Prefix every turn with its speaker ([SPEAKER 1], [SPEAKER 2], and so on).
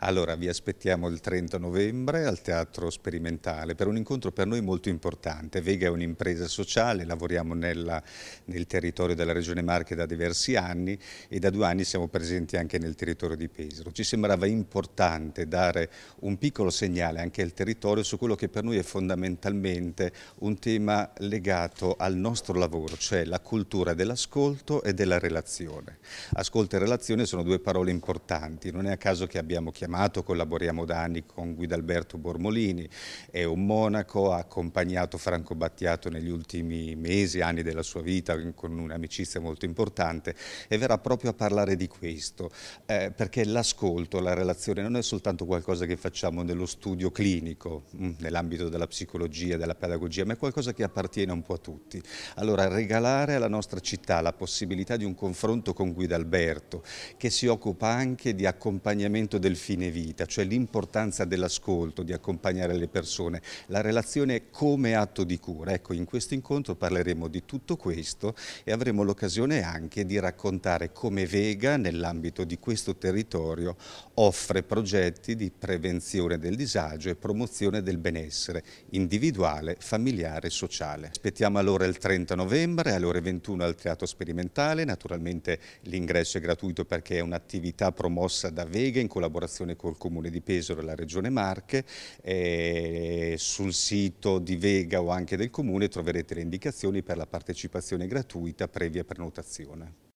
[SPEAKER 1] Allora vi aspettiamo il 30 novembre al Teatro Sperimentale per un incontro per noi molto importante. Vega è un'impresa sociale, lavoriamo nella, nel territorio della Regione Marche da diversi anni e da due anni siamo presenti anche nel territorio di Pesaro. Ci sembrava importante dare un piccolo segnale anche al territorio su quello che per noi è fondamentalmente un tema legato al nostro lavoro, cioè la cultura dell'ascolto e della relazione. Ascolto e relazione sono due parole importanti, non è a caso che abbiamo chiamato, collaboriamo da anni con Guidalberto Bormolini, è un monaco, ha accompagnato Franco Battiato negli ultimi mesi, anni della sua vita con un'amicizia molto importante e verrà proprio a parlare di questo, eh, perché l'ascolto, la relazione non è soltanto qualcosa che facciamo nello studio clinico, mm, nell'ambito della psicologia, della pedagogia, ma è qualcosa che appartiene un po' a tutti. Allora regalare alla nostra città la possibilità di un confronto con Guidalberto, che si occupa anche di accompagnamento del fine vita, cioè l'importanza dell'ascolto, di accompagnare le persone, la relazione come atto di cura. Ecco, in questo incontro parleremo di tutto questo e avremo l'occasione anche di raccontare come Vega, nell'ambito di questo territorio, offre progetti di prevenzione del disagio e promozione del benessere individuale, familiare e sociale. Aspettiamo allora il 30 novembre alle ore 21 al Teatro Sperimentale, naturalmente l'ingresso è gratuito perché è un'attività promossa da Vega in collaborazione collaborazione col Comune di Pesaro e la Regione Marche. Eh, sul sito di Vega o anche del Comune troverete le indicazioni per la partecipazione gratuita previa prenotazione.